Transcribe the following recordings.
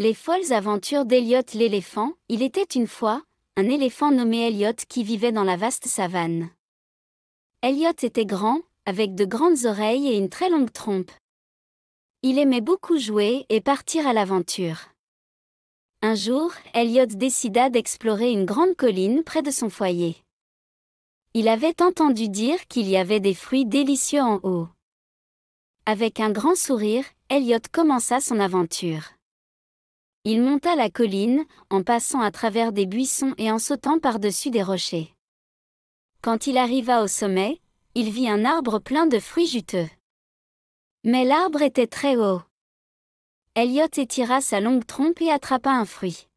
Les folles aventures d'Eliot l'éléphant, il était une fois, un éléphant nommé Elliot qui vivait dans la vaste savane. Elliot était grand, avec de grandes oreilles et une très longue trompe. Il aimait beaucoup jouer et partir à l'aventure. Un jour, Elliot décida d'explorer une grande colline près de son foyer. Il avait entendu dire qu'il y avait des fruits délicieux en haut. Avec un grand sourire, Elliot commença son aventure. Il monta la colline, en passant à travers des buissons et en sautant par-dessus des rochers. Quand il arriva au sommet, il vit un arbre plein de fruits juteux. Mais l'arbre était très haut. Elliot étira sa longue trompe et attrapa un fruit.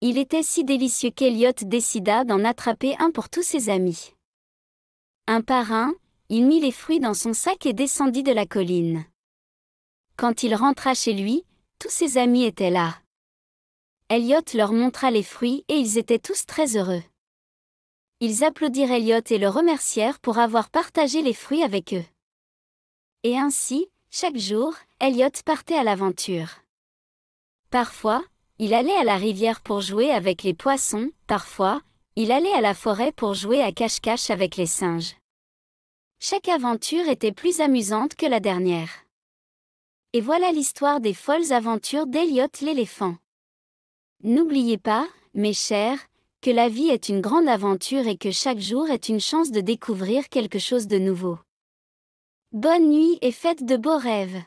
Il était si délicieux qu'Elliot décida d'en attraper un pour tous ses amis. Un par un, il mit les fruits dans son sac et descendit de la colline. Quand il rentra chez lui, tous ses amis étaient là. Elliot leur montra les fruits et ils étaient tous très heureux. Ils applaudirent Elliot et le remercièrent pour avoir partagé les fruits avec eux. Et ainsi, chaque jour, Elliot partait à l'aventure. Parfois, il allait à la rivière pour jouer avec les poissons, parfois, il allait à la forêt pour jouer à cache-cache avec les singes. Chaque aventure était plus amusante que la dernière. Et voilà l'histoire des folles aventures d'Eliot l'éléphant. N'oubliez pas, mes chers, que la vie est une grande aventure et que chaque jour est une chance de découvrir quelque chose de nouveau. Bonne nuit et faites de beaux rêves.